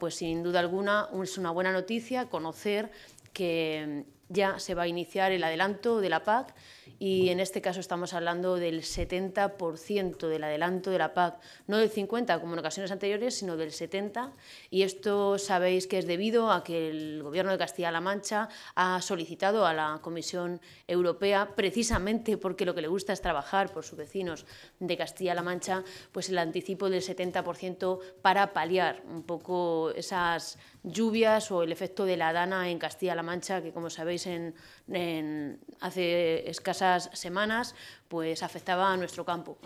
Pues sin duda alguna es una buena noticia conocer que ya se va a iniciar el adelanto de la PAC y en este caso estamos hablando del 70% del adelanto de la PAC, no del 50% como en ocasiones anteriores, sino del 70% y esto sabéis que es debido a que el Gobierno de Castilla-La Mancha ha solicitado a la Comisión Europea, precisamente porque lo que le gusta es trabajar por sus vecinos de Castilla-La Mancha, pues el anticipo del 70% para paliar un poco esas lluvias o el efecto de la dana en Castilla-La Mancha, que como sabéis hace escasas semanas pues afectaba a nuestro campo.